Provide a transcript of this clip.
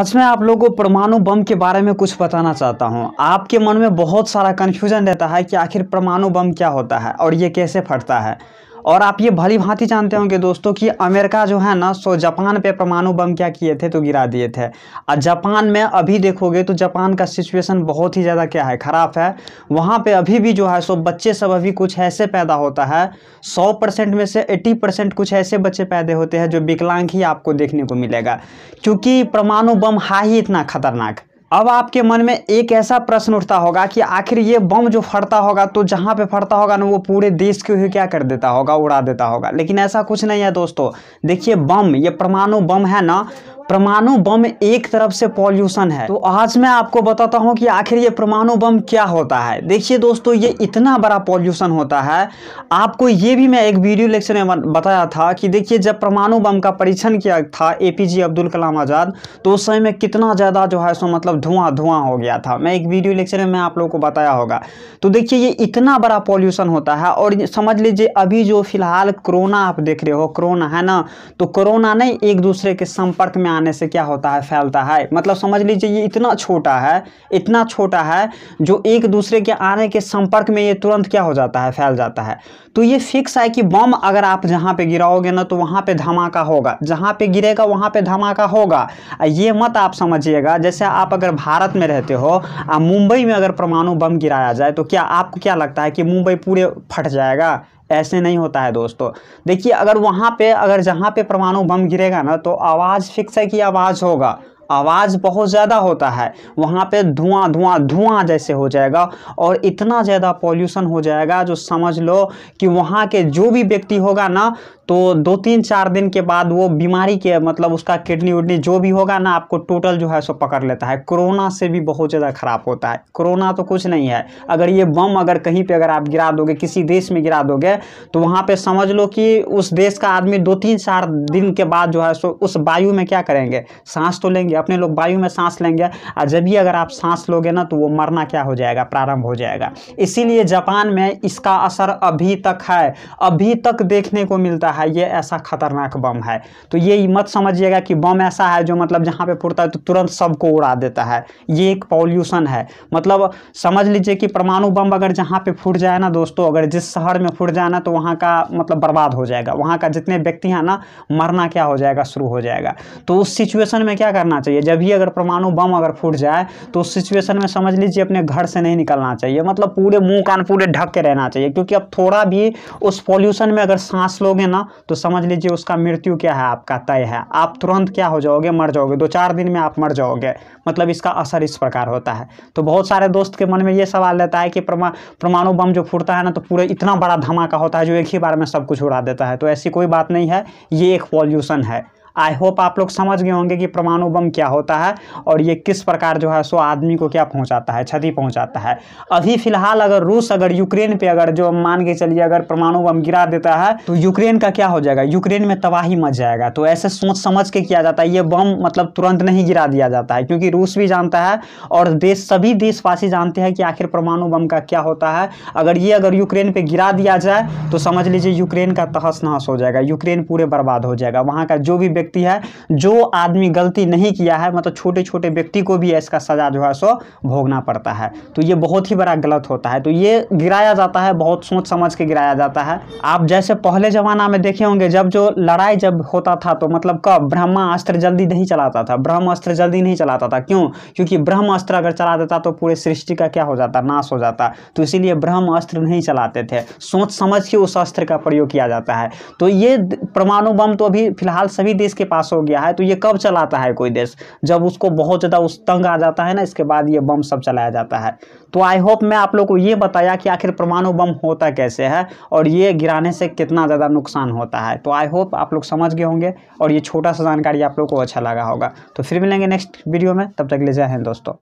आज मैं आप लोगों को परमाणु बम के बारे में कुछ बताना चाहता हूं। आपके मन में बहुत सारा कन्फ्यूजन रहता है कि आखिर परमाणु बम क्या होता है और ये कैसे फटता है और आप ये भली भांति जानते होंगे दोस्तों कि अमेरिका जो है ना सो जापान पे परमाणु बम क्या किए थे तो गिरा दिए थे और जापान में अभी देखोगे तो जापान का सिचुएशन बहुत ही ज़्यादा क्या है ख़राब है वहाँ पे अभी भी जो है सो बच्चे सब अभी कुछ ऐसे पैदा होता है सौ परसेंट में से एट्टी परसेंट कुछ ऐसे बच्चे पैदा होते हैं जो विकलांग ही आपको देखने को मिलेगा क्योंकि परमाणु बम है ही इतना खतरनाक अब आपके मन में एक ऐसा प्रश्न उठता होगा कि आखिर ये बम जो फटता होगा तो जहाँ पे फटता होगा ना वो पूरे देश को ही क्या कर देता होगा उड़ा देता होगा लेकिन ऐसा कुछ नहीं है दोस्तों देखिए बम ये परमाणु बम है ना परमाणु बम एक तरफ से पॉल्यूशन है तो आज मैं आपको बताता हूँ कि आखिर ये परमाणु बम क्या होता है देखिए दोस्तों ये इतना बड़ा पॉल्यूशन होता है आपको ये भी मैं एक वीडियो लेक्चर में बताया था कि देखिए जब परमाणु बम का परीक्षण किया था ए अब्दुल कलाम आज़ाद तो उस समय में कितना ज़्यादा जो है सो मतलब धुआं धुआं हो गया था मैं एक वीडियो लेक्चर में आप लोगों को बताया होगा तो देखिए ये इतना बड़ा पॉल्यूशन होता है और समझ लीजिए अभी जो फिलहाल कोरोना आप देख रहे हो कोरोना है ना तो कोरोना नहीं एक दूसरे के संपर्क में आने से क्या होता है फैलता है मतलब समझ लीजिए ये इतना छोटा है इतना छोटा है जो एक दूसरे के आने के संपर्क में ये तुरंत क्या हो जाता है फैल जाता है तो ये फिक्स है कि बम अगर आप जहाँ पे गिराओगे ना तो वहाँ पे धमाका होगा जहाँ पे गिरेगा वहाँ पे धमाका होगा ये मत आप समझिएगा जैसे आप अगर भारत में रहते हो मुंबई में अगर परमाणु बम गिराया जाए तो क्या आपको क्या लगता है कि मुंबई पूरे फट जाएगा ऐसे नहीं होता है दोस्तों देखिए अगर वहाँ पे अगर जहाँ पे परमाणु बम गिरेगा ना तो आवाज़ फिक्स है कि आवाज़ होगा आवाज़ बहुत ज़्यादा होता है वहाँ पे धुआं धुआं धुआं जैसे हो जाएगा और इतना ज़्यादा पॉल्यूशन हो जाएगा जो समझ लो कि वहाँ के जो भी व्यक्ति होगा ना तो दो तीन चार दिन के बाद वो बीमारी के मतलब उसका किडनी उडनी जो भी होगा ना आपको टोटल जो है सो पकड़ लेता है कोरोना से भी बहुत ज़्यादा ख़राब होता है कोरोना तो कुछ नहीं है अगर ये बम अगर कहीं पे अगर आप गिरा दोगे किसी देश में गिरा दोगे तो वहाँ पे समझ लो कि उस देश का आदमी दो तीन चार दिन के बाद जो है सो उस वायु में क्या करेंगे सांस तो लेंगे अपने लोग वायु में सांस लेंगे और जब भी अगर आप सांस लोगे ना तो वो मरना क्या हो जाएगा प्रारंभ हो जाएगा इसीलिए जापान में इसका असर अभी तक है अभी तक देखने को मिलता है ये ऐसा खतरनाक बम है तो ये मत समझिएगा कि बम ऐसा है जो मतलब जहाँ पर फूटता है तो तुरंत सबको उड़ा देता है ये एक पॉल्यूशन है मतलब समझ लीजिए कि परमाणु बम अगर जहाँ पर फूट जाए ना दोस्तों अगर जिस शहर में फूट जाए ना तो वहाँ का मतलब बर्बाद हो जाएगा वहाँ का जितने व्यक्ति हैं ना मरना क्या हो जाएगा शुरू हो जाएगा तो उस सिचुएशन में क्या करना चाहिए चाहिए जब भी अगर परमाणु बम अगर फूट जाए तो उस सिचुएशन में समझ लीजिए अपने घर से नहीं निकलना चाहिए मतलब पूरे मुंह कान पूरे ढक के रहना चाहिए क्योंकि अब थोड़ा भी उस पॉल्यूशन में अगर सांस लोगे ना तो समझ लीजिए उसका मृत्यु क्या है आपका तय है आप तुरंत क्या हो जाओगे मर जाओगे दो चार दिन में आप मर जाओगे मतलब इसका असर इस प्रकार होता है तो बहुत सारे दोस्त के मन में ये सवाल रहता है कि परमाणु बम जो फूटता है ना तो पूरे इतना बड़ा धमाका होता है जो एक ही बार में सब कुछ उड़ा देता है तो ऐसी कोई बात नहीं है ये एक पॉल्यूशन है आई होप आप लोग समझ गए होंगे कि परमाणु बम क्या होता है और ये किस प्रकार जो है सो आदमी को क्या पहुंचाता है क्षति पहुंचाता है अभी फिलहाल अगर रूस अगर यूक्रेन पे अगर जो मान के चलिए अगर परमाणु बम गिरा देता है तो यूक्रेन का क्या हो जाएगा यूक्रेन में तबाही मच जाएगा तो ऐसे सोच समझ के किया जाता है ये बम मतलब तुरंत नहीं गिरा दिया जाता है क्योंकि रूस भी जानता है और देश सभी देशवासी जानते हैं कि आखिर परमाणु बम का क्या होता है अगर ये अगर यूक्रेन पर गिरा दिया जाए तो समझ लीजिए यूक्रेन का तहस नहस हो जाएगा यूक्रेन पूरे बर्बाद हो जाएगा वहाँ का जो भी व्यक्ति है जो आदमी गलती नहीं किया है मतलब छोटे छोटे व्यक्ति को भी इसका सज़ा जो है सो भोगना पड़ता है तो ये बहुत ही बड़ा गलत होता है तो ये गिराया जाता है बहुत सोच समझ के गिराया जाता है आप जैसे पहले ज़माना में देखे होंगे जब जो लड़ाई जब होता था तो मतलब कब ब्रह्मास्त्र जल्दी नहीं चलाता था ब्रह्मास्त्र जल्दी नहीं चलाता था क्यों क्योंकि ब्रह्मास्त्र अगर चला देता तो पूरे सृष्टि का क्या हो जाता नाश हो जाता तो इसीलिए ब्रह्मास्त्र नहीं चलाते थे सोच समझ के उस अस्त्र का प्रयोग किया जाता है तो ये परमाणु बम तो अभी फिलहाल सभी देश ब्रिटिश के पास हो गया है तो ये कब चलाता है कोई देश जब उसको बहुत ज़्यादा उस तंग आ जाता है ना इसके बाद ये बम सब चलाया जाता है तो आई होप मैं आप लोग को ये बताया कि आखिर परमाणु बम होता कैसे है और ये गिराने से कितना ज़्यादा नुकसान होता है तो आई होप आप लोग समझ गए होंगे और ये छोटा सा जानकारी आप लोग को अच्छा लगा होगा तो फिर मिलेंगे नेक्स्ट वीडियो में तब तक ले जाए दोस्तों